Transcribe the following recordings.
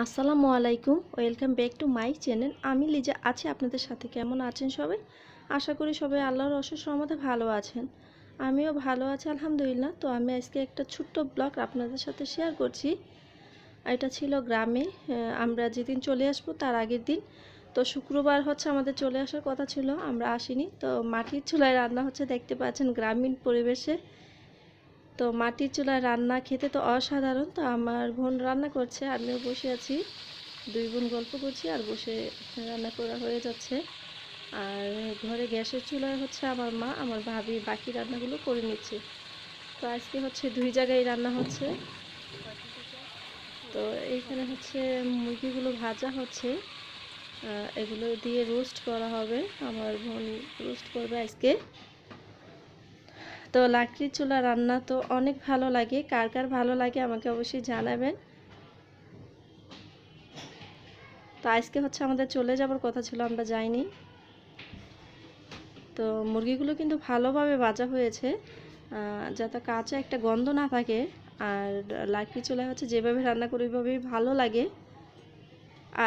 আসসালামু আলাইকুম welcome back to my channel আমি লিজা আছি আপনাদের সাথে কেমন আছেন সবাই আশা করি সবাই আল্লাহর অসুস্থ সমাধে ভালো আছেন আমিও ভালো আছি আলহামদুলিল্লাহ তো আমি আজকে একটা ছোট্ট ব্লগ আপনাদের সাথে শেয়ার করছি এটা ছিল গ্রামে আমরা যেদিন চলে আসব তার আগের দিন তো শুক্রবার হচ্ছে আমাদের চলে আসার কথা ছিল আমরা আসিনি তো মাটির চুলায় রান্না হচ্ছে দেখতে পাচ্ছেন গ্রামীণ পরিবেশে তো মাটির চুলার রান্না খেতে তো অসাধারণ তো আমার বোন রান্না করছে আমিও বসে আছি দুই বোন গল্প করছি আর বসে রান্না করা হয়ে যাচ্ছে আর ঘরে গ্যাসের চুলায় হচ্ছে আমার মা আমার ভাবি বাকি রান্নাগুলো করে নিচ্ছে তো আজকে হচ্ছে দুই জায়গায় রান্না হচ্ছে তো এইখানে হচ্ছে মুরগিগুলো ভাজা হচ্ছে এগুলো দিয়ে রোস্ট করা হবে আমার বোন রোস্ট করবে আজকে তো লাকড়ির চুলা রান্না তো অনেক ভালো লাগে কার কার ভালো লাগে আমাকে অবশ্যই জানাবেন তো আজকে হচ্ছে আমাদের চলে যাবার কথা ছিল আমরা যাইনি তো মুরগিগুলো কিন্তু ভালোভাবে বাজা হয়েছে যাতে কাঁচা একটা গন্ধ না থাকে আর লাকড়ি চুলা হচ্ছে যেভাবে রান্না করি ওইভাবেই ভালো লাগে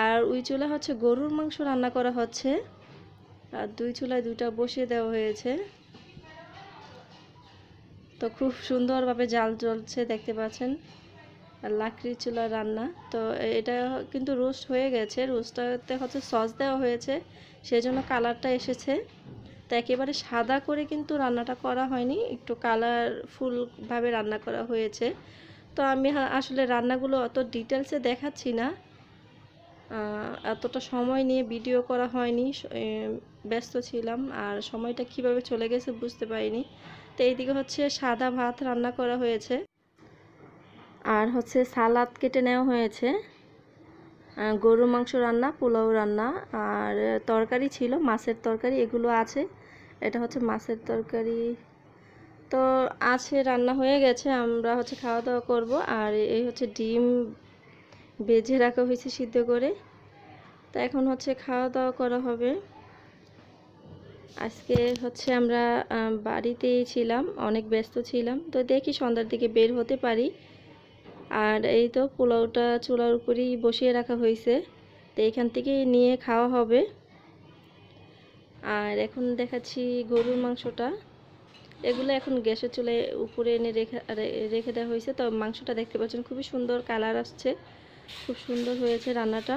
আর ওই চুলা হচ্ছে গরুর মাংস রান্না করা হচ্ছে আর দুই চুলায় দুইটা বসিয়ে দেওয়া হয়েছে তো খুব সুন্দরভাবে জাল জ্বলছে দেখতে পাচ্ছেন লাকড়ি চুলা রান্না তো এটা কিন্তু রোস্ট হয়ে গেছে রোস্টটাতে হচ্ছে সস দেওয়া হয়েছে সেই জন্য কালারটা এসেছে তো একেবারে সাদা করে কিন্তু রান্নাটা করা হয়নি একটু কালারফুলভাবে রান্না করা হয়েছে তো আমি আসলে রান্নাগুলো অত ডিটেলসে দেখাচ্ছি না এতটা সময় নিয়ে ভিডিও করা হয়নি ব্যস্ত ছিলাম আর সময়টা কিভাবে চলে গেছে বুঝতে পারিনি তো এইদিকে হচ্ছে সাদা ভাত রান্না করা হয়েছে আর হচ্ছে সালাদ কেটে নেওয়া হয়েছে গরুর মাংস রান্না পোলাও রান্না আর তরকারি ছিল মাছের তরকারি এগুলো আছে এটা হচ্ছে মাছের তরকারি তো আছে রান্না হয়ে গেছে আমরা হচ্ছে খাওয়া দাওয়া করব আর এই হচ্ছে ডিম বেজে রাখা হয়েছে সিদ্ধ করে তো এখন হচ্ছে খাওয়া দাওয়া করা হবে আজকে হচ্ছে আমরা বাড়িতেই ছিলাম অনেক ব্যস্ত ছিলাম তো দেখি সন্ধ্যার দিকে বের হতে পারি আর এই তো পোলাওটা চুলার উপরেই বসিয়ে রাখা হয়েছে তো এখান থেকে নিয়ে খাওয়া হবে আর এখন দেখাচ্ছি গরুর মাংসটা এগুলো এখন গ্যাসের চুলে উপরে এনে রেখে রেখে দেওয়া হয়েছে তো মাংসটা দেখতে পাচ্ছেন খুবই সুন্দর কালার আসছে খুব সুন্দর হয়েছে রান্নাটা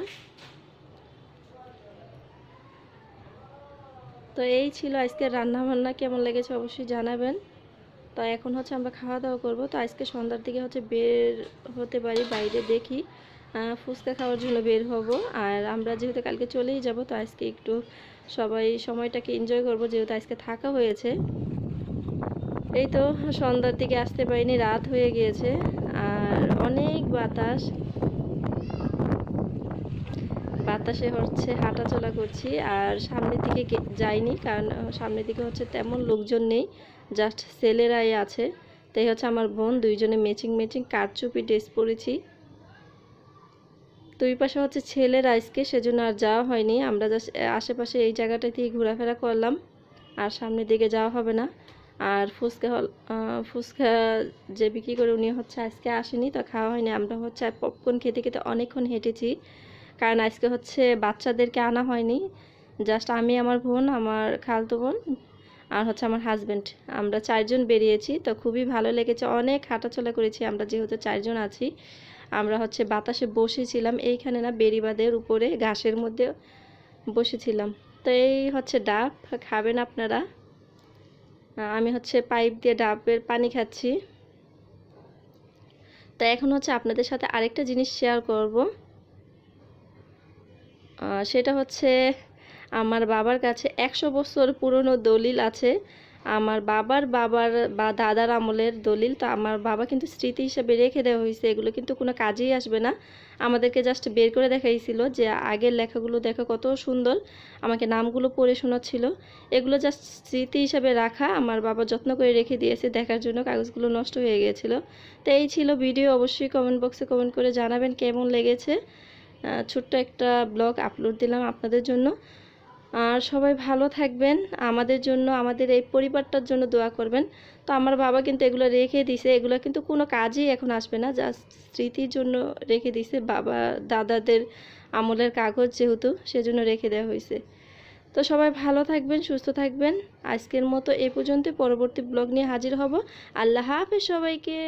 তো এই ছিল আজকে রান্নাবান্না কেমন লেগেছে অবশ্যই জানাবেন তো এখন হচ্ছে আমরা খাওয়া দাওয়া করব তো আজকে সন্ধ্যার দিকে হচ্ছে বের হতে পারি বাইরে দেখি ফুচকা খাওয়ার জন্য বের হব আর আমরা যেহেতু কালকে চলেই যাব তো আজকে একটু সবাই সময়টাকে এনজয় করব যেহেতু আজকে থাকা হয়েছে এই তো সন্ধ্যার দিকে আসতে পারিনি রাত হয়ে গিয়েছে আর অনেক বাতাস বাতাসে হচ্ছে হাঁটাচলা করছি আর সামনের দিকে যাইনি কারণ সামনের দিকে হচ্ছে তেমন লোকজন নেই জাস্ট ছেলেরাই আছে তাই হচ্ছে আমার বোন দুইজনে ম্যাচিং ম্যাচিং কারচুপি ড্রেস পরেছি তো ওই পাশে হচ্ছে ছেলের আইসকে সেজন্য আর যাওয়া হয়নি আমরা জাস্ট আশেপাশে এই জায়গাটাতেই ঘোরাফেরা করলাম আর সামনের দিকে যাওয়া হবে না আর ফুচকা হল ফুচকা যে বিক্রি করে উনি হচ্ছে আজকে আসেনি তো খাওয়া হয়নি আমরা হচ্ছে পপকর্ন খেতে খেতে অনেকক্ষণ হেঁটেছি কারণ আজকে হচ্ছে বাচ্চাদেরকে আনা হয়নি জাস্ট আমি আমার বোন আমার খালতো বোন আর হচ্ছে আমার হাজব্যান্ড আমরা চারজন বেরিয়েছি তো খুবই ভালো লেগেছে অনেক হাঁটাচলা করেছি আমরা যেহেতু চারজন আছি আমরা হচ্ছে বাতাসে বসেছিলাম এইখানে না বেরিবাদের উপরে ঘাসের মধ্যে বসেছিলাম তো এই হচ্ছে ডাব খাবেন আপনারা আমি হচ্ছে পাইপ দিয়ে ডাবের পানি খাচ্ছি তো এখন হচ্ছে আপনাদের সাথে আরেকটা জিনিস শেয়ার করব সেটা হচ্ছে আমার বাবার কাছে একশো বছর পুরনো দলিল আছে আমার বাবার বাবার বা দাদার আমলের দলিল তো আমার বাবা কিন্তু স্মৃতি হিসেবে রেখে দেওয়া হয়েছে এগুলো কিন্তু কোনো কাজেই আসবে না আমাদেরকে জাস্ট বের করে দেখাইছিল যে আগের লেখাগুলো দেখা কত সুন্দর আমাকে নামগুলো পড়ে শোনাচ্ছিল এগুলো জাস্ট স্মৃতি হিসাবে রাখা আমার বাবা যত্ন করে রেখে দিয়েছে দেখার জন্য কাগজগুলো নষ্ট হয়ে গিয়েছিল তো এই ছিল ভিডিও অবশ্যই কমেন্ট বক্সে কমেন্ট করে জানাবেন কেমন লেগেছে ছোট্ট একটা ব্লগ আপলোড দিলাম আপনাদের জন্য আর সবাই ভালো থাকবেন আমাদের জন্য আমাদের এই পরিবারটার জন্য দোয়া করবেন তো আমার বাবা কিন্তু এগুলো রেখে দিছে এগুলো কিন্তু কোনো কাজই এখন আসবে না যা স্মৃতির জন্য রেখে দিছে বাবা দাদাদের আমলের কাগজ যেহেতু সেজন্য রেখে দেওয়া হয়েছে তো সবাই ভালো থাকবেন সুস্থ থাকবেন আজকের মতো এ পর্যন্ত পরবর্তী ব্লগ নিয়ে হাজির হব আল্লাহ হাফেজ সবাইকে